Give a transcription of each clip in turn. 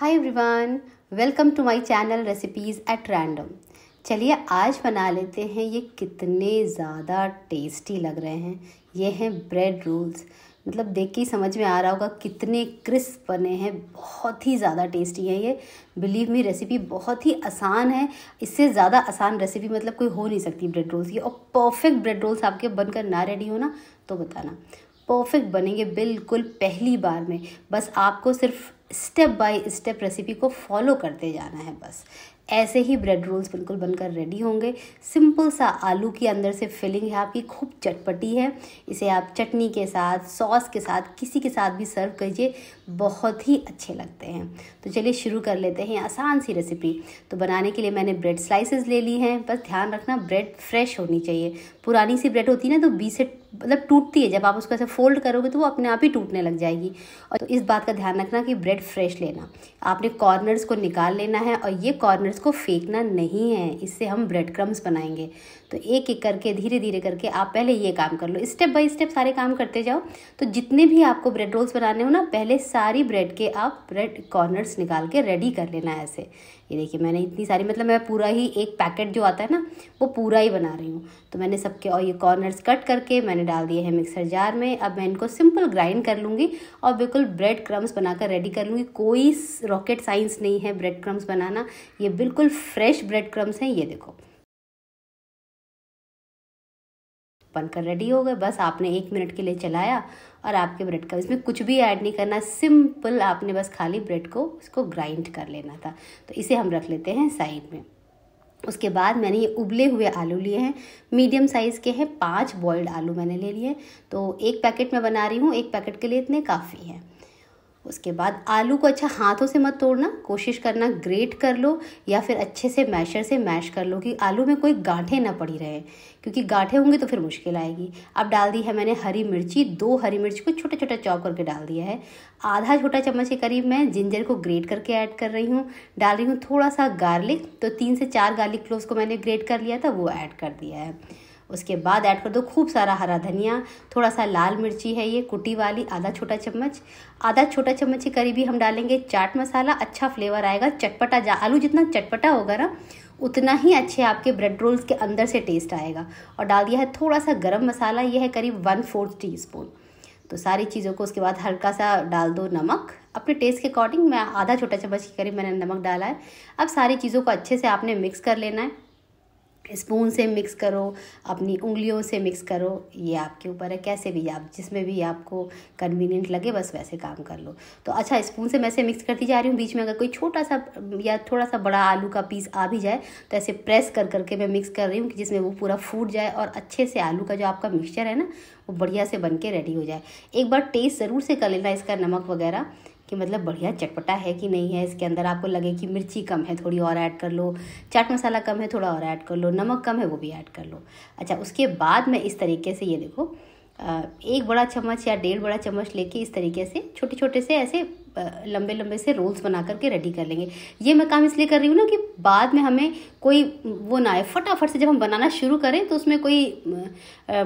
hi everyone welcome to my channel recipes at random चलिए आज बना लेते हैं ये कितने ज़्यादा टेस्टी लग रहे हैं ये हैं ब्रेड रोल्स मतलब देख के समझ में आ रहा होगा कितने क्रिस्प बने हैं बहुत ही ज़्यादा टेस्टी है ये बिलीव मी रेसिपी बहुत ही आसान है इससे ज़्यादा आसान रेसिपी मतलब कोई हो नहीं सकती ब्रेड रोल्स की और परफेक्ट ब्रेड रोल्स आपके बनकर ना रेडी हो ना तो बताना परफेक्ट बनेंगे बिल्कुल पहली बार में बस आपको सिर्फ स्टेप बाय स्टेप रेसिपी को फॉलो करते जाना है बस ऐसे ही ब्रेड रोल्स बिल्कुल बनकर रेडी होंगे सिंपल सा आलू के अंदर से फिलिंग है आपकी खूब चटपटी है इसे आप चटनी के साथ सॉस के साथ किसी के साथ भी सर्व कीजिए बहुत ही अच्छे लगते हैं तो चलिए शुरू कर लेते हैं आसान सी रेसिपी तो बनाने के लिए मैंने ब्रेड स्लाइसेस ले ली हैं बस ध्यान रखना ब्रेड फ्रेश होनी चाहिए पुरानी सी ब्रेड होती है ना तो बीस से मतलब टूटती है जब आप उसको ऐसे फोल्ड करोगे तो वो अपने आप ही टूटने लग जाएगी और तो इस बात का ध्यान रखना कि ब्रेड फ्रेश लेना आपने कॉर्नर्स को निकाल लेना है और ये कॉर्नर्स को फेंकना नहीं है इससे हम ब्रेड क्रम्स बनाएंगे तो एक एक करके धीरे धीरे करके आप पहले ये काम कर लो स्टेप बाय स्टेप सारे काम करते जाओ तो जितने भी आपको ब्रेड रोल्स बनाने हो ना पहले सारी ब्रेड के आप ब्रेड कॉर्नर्स निकाल के रेडी कर लेना है ऐसे ये देखिए मैंने इतनी सारी मतलब मैं पूरा ही एक पैकेट जो आता है ना वो पूरा ही बना रही हूँ तो मैंने सबके और ये कॉर्नर्स कट करके मैंने मैंने डाल दिए हैं मिक्सर जार में अब मैं इनको सिंपल ग्राइंड कर लूँगी और बिल्कुल ब्रेड क्रम्स बनाकर रेडी कर लूँगी कोई रॉकेट साइंस नहीं है ब्रेड क्रम्स बनाना ये बिल्कुल फ्रेश ब्रेड क्रम्स हैं ये देखो बनकर रेडी हो गए बस आपने एक मिनट के लिए चलाया और आपके ब्रेड का इसमें कुछ भी ऐड नहीं करना सिंपल आपने बस खाली ब्रेड को इसको ग्राइंड कर लेना था तो इसे हम रख लेते हैं साइड में उसके बाद मैंने ये उबले हुए आलू लिए हैं मीडियम साइज़ के हैं पांच बॉयल्ड आलू मैंने ले लिए तो एक पैकेट मैं बना रही हूँ एक पैकेट के लिए इतने काफ़ी हैं उसके बाद आलू को अच्छा हाथों से मत तोड़ना कोशिश करना ग्रेट कर लो या फिर अच्छे से मैशर से मैश कर लो कि आलू में कोई गांठे ना पड़ी रहे क्योंकि गांठे होंगे तो फिर मुश्किल आएगी अब डाल दी है मैंने हरी मिर्ची दो हरी मिर्च को छोटा छोटा चॉप करके डाल दिया है आधा छोटा चम्मच के करीब मैं जिंजर को ग्रेट करके ऐड कर रही हूँ डाल रही हूँ थोड़ा सा गार्लिक तो तीन से चार गार्लिक क्लोव्स को मैंने ग्रेट कर लिया था वो ऐड कर दिया है उसके बाद ऐड कर दो खूब सारा हरा धनिया थोड़ा सा लाल मिर्ची है ये कुटी वाली आधा छोटा चम्मच आधा छोटा चम्मच के करीबी हम डालेंगे चाट मसाला अच्छा फ्लेवर आएगा चटपटा जा आलू जितना चटपटा होगा ना उतना ही अच्छे आपके ब्रेड रोल्स के अंदर से टेस्ट आएगा और डाल दिया है थोड़ा सा गर्म मसाला ये है करीब वन फोर्थ टी स्पून तो सारी चीज़ों को उसके बाद हल्का सा डाल दो नमक अपने टेस्ट के अकॉर्डिंग मैं आधा छोटा चम्मच के करीब मैंने नमक डाला है अब सारी चीज़ों को अच्छे से आपने मिक्स कर लेना है स्पून से मिक्स करो अपनी उंगलियों से मिक्स करो ये आपके ऊपर है कैसे भी आप जिसमें भी आपको कन्वीनियंट लगे बस वैसे काम कर लो तो अच्छा स्पून से मैं ऐसे मिक्स करती जा रही हूँ बीच में अगर कोई छोटा सा या थोड़ा सा बड़ा आलू का पीस आ भी जाए तो ऐसे प्रेस कर करके मैं मिक्स कर रही हूँ कि जिसमें वो पूरा फूट जाए और अच्छे से आलू का जो आपका मिक्सचर है ना वो बढ़िया से बन के रेडी हो जाए एक बार टेस्ट ज़रूर से कर लेना इसका नमक वगैरह कि मतलब बढ़िया चटपटा है कि नहीं है इसके अंदर आपको लगे कि मिर्ची कम है थोड़ी और ऐड कर लो चाट मसाला कम है थोड़ा और ऐड कर लो नमक कम है वो भी ऐड कर लो अच्छा उसके बाद मैं इस तरीके से ये देखो एक बड़ा चम्मच या डेढ़ बड़ा चम्मच लेके इस तरीके से छोटे छोटे से ऐसे लंबे लंबे से रोल्स बना करके रेडी कर लेंगे ये मैं काम इसलिए कर रही हूँ ना कि बाद में हमें कोई वो ना आए फटाफट से जब हम बनाना शुरू करें तो उसमें कोई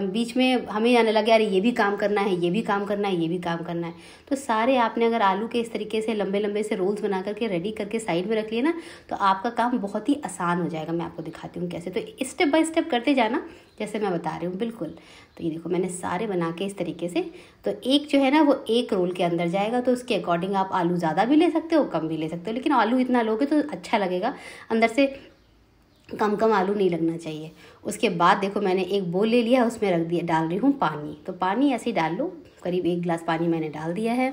बीच में हमें आने लगे अरे ये भी काम करना है ये भी काम करना है ये भी काम करना है तो सारे आपने अगर आलू के इस तरीके से लंबे लंबे से रोल्स बना करके रेडी करके साइड में रख लिए ना तो आपका काम बहुत ही आसान हो जाएगा मैं आपको दिखाती हूँ कैसे तो स्टेप बाय स्टेप करते जाना जैसे मैं बता रही हूँ बिल्कुल तो ये देखो मैंने सारे बना के इस तरीके से तो एक जो है ना वो एक रोल के अंदर जाएगा तो उसके अकॉर्डिंग आप आलू ज़्यादा भी ले सकते हो कम भी ले सकते हो लेकिन आलू इतना लोगे तो अच्छा लगेगा अंदर से कम कम आलू नहीं लगना चाहिए उसके बाद देखो मैंने एक बोल ले लिया उसमें रख दिया डाल रही हूँ पानी तो पानी ऐसे ही डाल लो करीब एक गिलास पानी मैंने डाल दिया है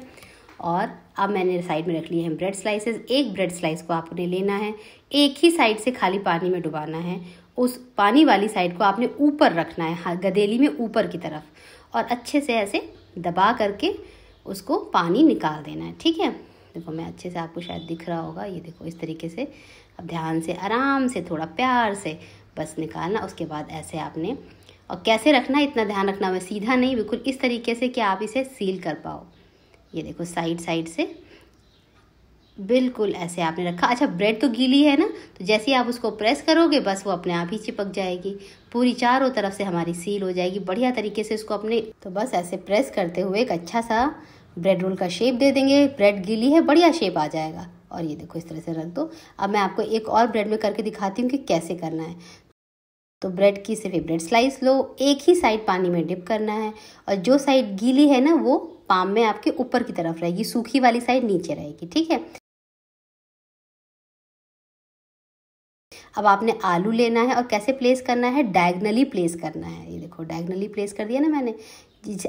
और अब मैंने साइड में रख लिए हैं ब्रेड स्लाइसेस एक ब्रेड स्लाइस को आपने लेना है एक ही साइड से खाली पानी में डुबाना है उस पानी वाली साइड को आपने ऊपर रखना है गदेली में ऊपर की तरफ और अच्छे से ऐसे दबा करके उसको पानी निकाल देना है ठीक है देखो मैं अच्छे से आपको शायद दिख रहा होगा ये देखो इस तरीके से अब ध्यान से आराम से थोड़ा प्यार से बस निकालना उसके बाद ऐसे आपने और कैसे रखना इतना ध्यान रखना मैं सीधा नहीं बिल्कुल इस तरीके से कि आप इसे सील कर पाओ ये देखो साइड साइड से बिल्कुल ऐसे आपने रखा अच्छा ब्रेड तो गीली है ना तो जैसे ही आप उसको प्रेस करोगे बस वो अपने आप ही चिपक जाएगी पूरी चारों तरफ से हमारी सील हो जाएगी बढ़िया तरीके से उसको अपने तो बस ऐसे प्रेस करते हुए एक अच्छा सा ब्रेड रोल का शेप दे देंगे ब्रेड गीली है बढ़िया शेप आ जाएगा और ये देखो इस तरह से रख दो अब मैं आपको एक और ब्रेड में करके दिखाती हूँ कि कैसे करना है तो ब्रेड की सिर्फ ब्रेड स्लाइस लो एक ही साइड पानी में डिप करना है और जो साइड गीली है ना वो पाम में आपके ऊपर की तरफ रहेगी सूखी वाली साइड नीचे रहेगी ठीक है अब आपने आलू लेना है और कैसे प्लेस करना है डायगनली प्लेस करना है ये देखो डायगनली प्लेस कर दिया ना मैंने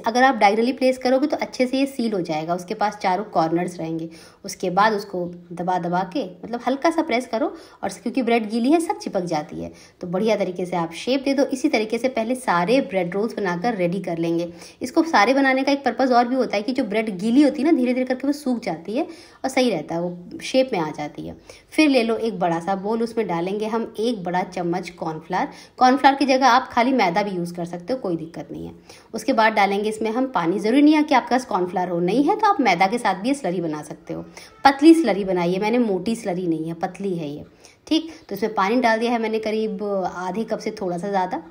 अगर आप डायगनली प्लेस करोगे तो अच्छे से ये सील हो जाएगा उसके पास चारों कॉर्नर्स रहेंगे उसके बाद उसको दबा दबा के मतलब हल्का सा प्रेस करो और क्योंकि ब्रेड गीली है सब चिपक जाती है तो बढ़िया तरीके से आप शेप दे दो इसी तरीके से पहले सारे ब्रेड रोल्स बनाकर रेडी कर लेंगे इसको सारे बनाने का एक पर्पज़ और भी होता है कि जो ब्रेड गीली होती है ना धीरे धीरे करके वो सूख जाती है और सही रहता है वो शेप में आ जाती है फिर ले लो एक बड़ा सा बोल उसमें डालेंगे हम एक बड़ा चम्मच कॉर्नफ्लार कॉर्नफ्लार की जगह आप खाली मैदा भी यूज़ कर सकते हो कोई दिक्कत नहीं है उसके बाद डालेंगे इसमें हम पानी ज़रूरी नहीं है कि आपके पास कॉर्नफ्लावर हो नहीं है तो आप मैदा के साथ भी स्लरी बना सकते हो पतली स्लरी बनाई है मैंने मोटी स्लरी नहीं है पतली है ये ठीक तो इसमें पानी डाल दिया है मैंने करीब आधे कप से थोड़ा सा ज़्यादा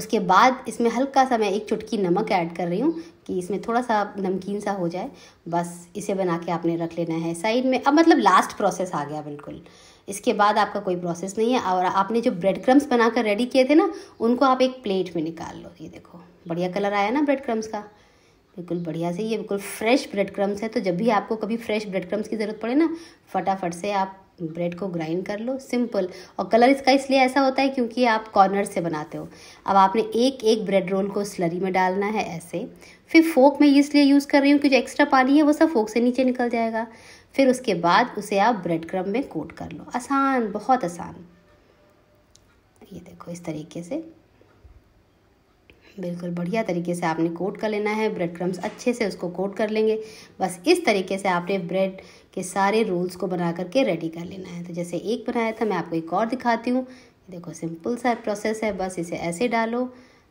उसके बाद इसमें हल्का सा मैं एक चुटकी नमक ऐड कर रही हूँ कि इसमें थोड़ा सा नमकीन सा हो जाए बस इसे बना के आपने रख लेना है साइड में अब मतलब लास्ट प्रोसेस आ गया बिल्कुल इसके बाद आपका कोई प्रोसेस नहीं है और आपने जो ब्रेड क्रम्स बनाकर रेडी किए थे ना उनको आप एक प्लेट में निकाल लो ये देखो बढ़िया कलर आया ना ब्रेड क्रम्स का बिल्कुल बढ़िया से ये बिल्कुल फ्रेश ब्रेड क्रम्स है तो जब भी आपको कभी फ्रेश ब्रेड क्रम्स की ज़रूरत पड़े ना फटाफट से आप ब्रेड को ग्राइंड कर लो सिंपल और कलर इसका इसलिए ऐसा होता है क्योंकि आप कॉर्नर से बनाते हो अब आपने एक एक ब्रेड रोल को स्लरी में डालना है ऐसे फिर फोक में इसलिए यूज़ कर रही हूँ कि जो एक्स्ट्रा पानी है वो सब फोक से नीचे निकल जाएगा फिर उसके बाद उसे आप ब्रेड क्रम में कोट कर लो आसान बहुत आसान ये देखो इस तरीके से बिल्कुल बढ़िया तरीके से आपने कोट कर लेना है ब्रेड क्रम्स अच्छे से उसको कोट कर लेंगे बस इस तरीके से आपने ब्रेड के सारे रोल्स को बना करके रेडी कर लेना है तो जैसे एक बनाया था मैं आपको एक और दिखाती हूँ देखो सिंपल सा प्रोसेस है बस इसे ऐसे डालो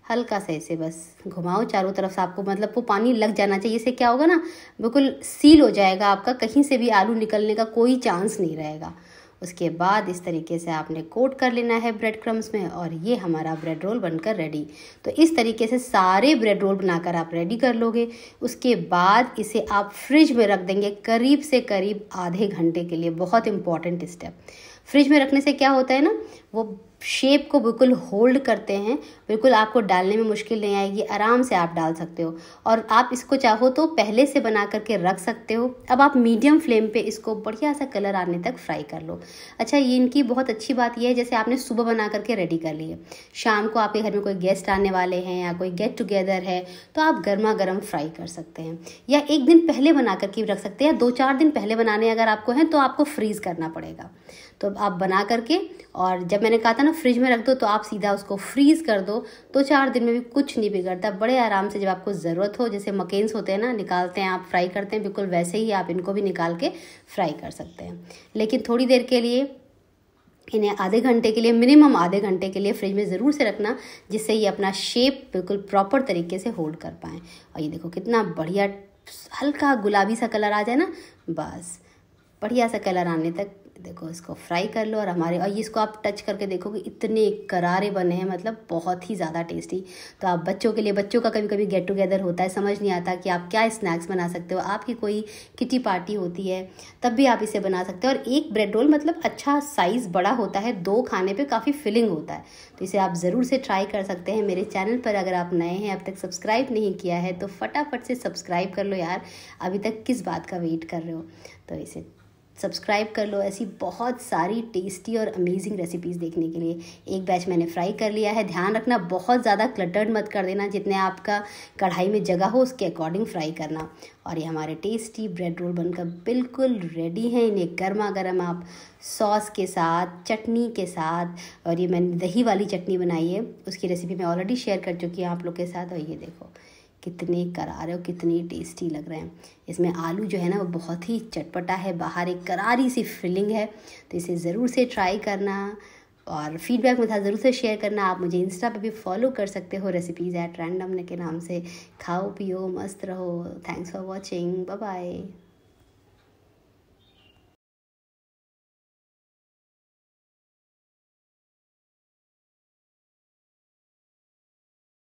हल्का सा इसे बस घुमाओ चारों तरफ से आपको मतलब वो पानी लग जाना चाहिए इसे क्या होगा ना बिल्कुल सील हो जाएगा आपका कहीं से भी आलू निकलने का कोई चांस नहीं रहेगा उसके बाद इस तरीके से आपने कोट कर लेना है ब्रेड क्रम्स में और ये हमारा ब्रेड रोल बनकर रेडी तो इस तरीके से सारे ब्रेड रोल बनाकर आप रेडी कर लोगे उसके बाद इसे आप फ्रिज में रख देंगे करीब से करीब आधे घंटे के लिए बहुत इंपॉर्टेंट स्टेप फ्रिज में रखने से क्या होता है ना वो शेप को बिल्कुल होल्ड करते हैं बिल्कुल आपको डालने में मुश्किल नहीं आएगी आराम से आप डाल सकते हो और आप इसको चाहो तो पहले से बना करके रख सकते हो अब आप मीडियम फ्लेम पे इसको बढ़िया सा कलर आने तक फ्राई कर लो अच्छा ये इनकी बहुत अच्छी बात यह है जैसे आपने सुबह बना करके रेडी कर ली है शाम को आपके घर में कोई गेस्ट आने वाले हैं या कोई गेट टुगेदर है तो आप गर्मा गर्म फ्राई कर सकते हैं या एक दिन पहले बना करके रख सकते हैं या दो चार दिन पहले बनाने अगर आपको हैं तो आपको फ्रीज़ करना पड़ेगा तो आप बना करके और जब मैंने कहा था ना फ्रिज में रख दो तो आप सीधा उसको फ्रीज़ कर दो तो चार दिन में भी कुछ नहीं बिगड़ता बड़े आराम से जब आपको ज़रूरत हो जैसे मकेन्स होते हैं ना निकालते हैं आप फ्राई करते हैं बिल्कुल वैसे ही आप इनको भी निकाल के फ्राई कर सकते हैं लेकिन थोड़ी देर के लिए इन्हें आधे घंटे के लिए मिनिमम आधे घंटे के लिए फ्रिज में ज़रूर से रखना जिससे ये अपना शेप बिल्कुल प्रॉपर तरीके से होल्ड कर पाए और ये देखो कितना बढ़िया हल्का गुलाबी सा कलर आ जाए ना बस बढ़िया सा कलर आने तक देखो इसको फ्राई कर लो और हमारे और इसको आप टच करके देखोगे इतने करारे बने हैं मतलब बहुत ही ज़्यादा टेस्टी तो आप बच्चों के लिए बच्चों का कभी कभी गेट टुगेदर होता है समझ नहीं आता कि आप क्या स्नैक्स बना सकते हो आपकी कोई किटी पार्टी होती है तब भी आप इसे बना सकते हो और एक ब्रेड रोल मतलब अच्छा साइज़ बड़ा होता है दो खाने पर काफ़ी फिलिंग होता है तो इसे आप ज़रूर से ट्राई कर सकते हैं मेरे चैनल पर अगर आप नए हैं अब तक सब्सक्राइब नहीं किया है तो फटाफट से सब्सक्राइब कर लो यार अभी तक किस बात का वेट कर रहे हो तो इसे सब्सक्राइब कर लो ऐसी बहुत सारी टेस्टी और अमेजिंग रेसिपीज़ देखने के लिए एक बैच मैंने फ्राई कर लिया है ध्यान रखना बहुत ज़्यादा क्लटर्ड मत कर देना जितने आपका कढ़ाई में जगह हो उसके अकॉर्डिंग फ्राई करना और ये हमारे टेस्टी ब्रेड रोल बनकर बिल्कुल रेडी हैं इन्हें गर्मा गर्म आप सॉस के साथ चटनी के साथ और ये मैंने दही वाली चटनी बनाई है उसकी रेसिपी मैं ऑलरेडी शेयर कर चुकी हूँ आप लोग के साथ और ये देखो कितने करारे और कितने टेस्टी लग रहे हैं इसमें आलू जो है ना वो बहुत ही चटपटा है बाहर एक करारी सी फीलिंग है तो इसे ज़रूर से ट्राई करना और फीडबैक मुझे ज़रूर से शेयर करना आप मुझे इंस्टा पे भी फॉलो कर सकते हो रेसिपीज़ एट रैंडम के नाम से खाओ पियो मस्त रहो थैंक्स फॉर वॉचिंग बाय